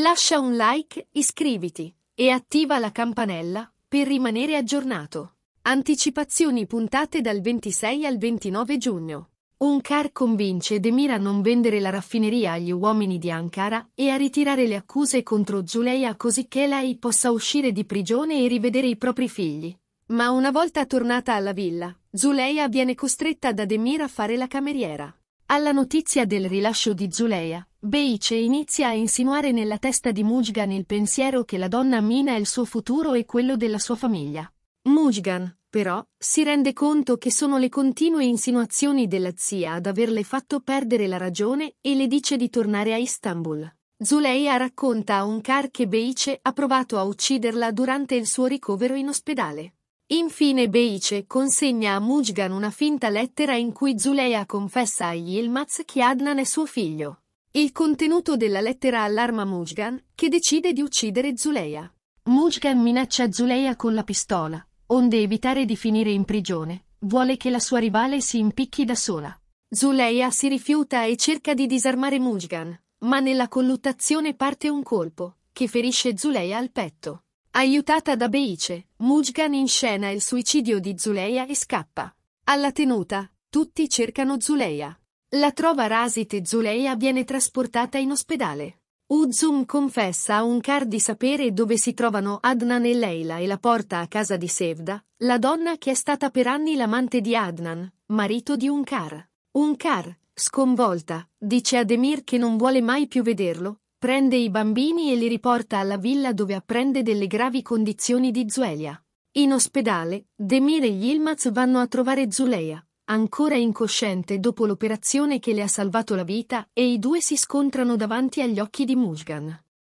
Lascia un like, iscriviti e attiva la campanella per rimanere aggiornato. Anticipazioni puntate dal 26 al 29 giugno. Un car convince Demir a non vendere la raffineria agli uomini di Ankara e a ritirare le accuse contro Zuleia così che lei possa uscire di prigione e rivedere i propri figli. Ma una volta tornata alla villa, Zuleia viene costretta da Demir a fare la cameriera. Alla notizia del rilascio di Zuleia, Beice inizia a insinuare nella testa di Mujgan il pensiero che la donna mina il suo futuro e quello della sua famiglia. Mujgan, però, si rende conto che sono le continue insinuazioni della zia ad averle fatto perdere la ragione e le dice di tornare a Istanbul. Zuleia racconta a Onkar che Beice ha provato a ucciderla durante il suo ricovero in ospedale. Infine Beice consegna a Mujgan una finta lettera in cui Zuleia confessa a Yilmaz che Adnan è suo figlio. Il contenuto della lettera allarma Mujgan, che decide di uccidere Zuleia. Mujgan minaccia Zuleia con la pistola, onde evitare di finire in prigione, vuole che la sua rivale si impicchi da sola. Zuleia si rifiuta e cerca di disarmare Mujgan, ma nella colluttazione parte un colpo, che ferisce Zuleia al petto. Aiutata da Beice, Mujgan inscena il suicidio di Zuleia e scappa. Alla tenuta, tutti cercano Zuleia. La trova Rasit e Zuleia viene trasportata in ospedale. Uzum confessa a Unkar di sapere dove si trovano Adnan e Leila e la porta a casa di Sevda, la donna che è stata per anni l'amante di Adnan, marito di Unkar. Unkar, sconvolta, dice a Demir che non vuole mai più vederlo, prende i bambini e li riporta alla villa dove apprende delle gravi condizioni di Zuleia. In ospedale, Demir e Yilmaz vanno a trovare Zuleia, ancora incosciente dopo l'operazione che le ha salvato la vita, e i due si scontrano davanti agli occhi di Mulgan.